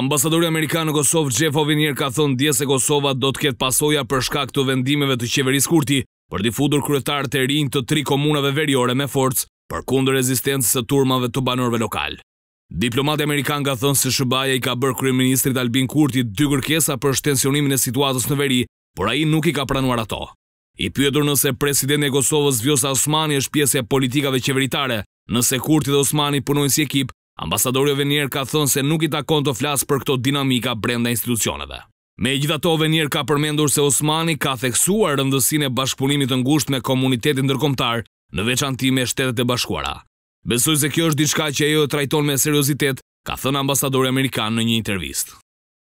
Ambasadori Amerikanë në Kosovë, Jeff Ovinir, ka thënë dje se Kosova do të ketë pasoja për shka këtë vendimeve të qeveris kurti për difudur kryetar të rinj të tri komunave veriore me forcë për kundë rezistencës së turmave të banorve lokal. Diplomatë Amerikanë ka thënë se Shëbaja i ka bërë kryeministrit Albin Kurti dy kërkesa për shtensionimin e situatës në veri, por a i nuk i ka pranuar ato. I pjetur nëse presidenti e Kosovës Vjosa Osmani është pjesë e politikave qeveritare, nëse Kurti dhe Osmani punojnë si ekip, Ambasadori Venier ka thënë se nuk i takon të flasë për këto dinamika brenda institucioneve. Me gjitha to, Venier ka përmendur se Osmani ka theksuar rëndësine bashkëpunimit të ngusht me komunitetin dërkomtar në veçantime me shtetet e bashkuara. Besoj se kjo është diçka që e jo e trajton me seriositet, ka thënë ambasadori Amerikan në një intervistë.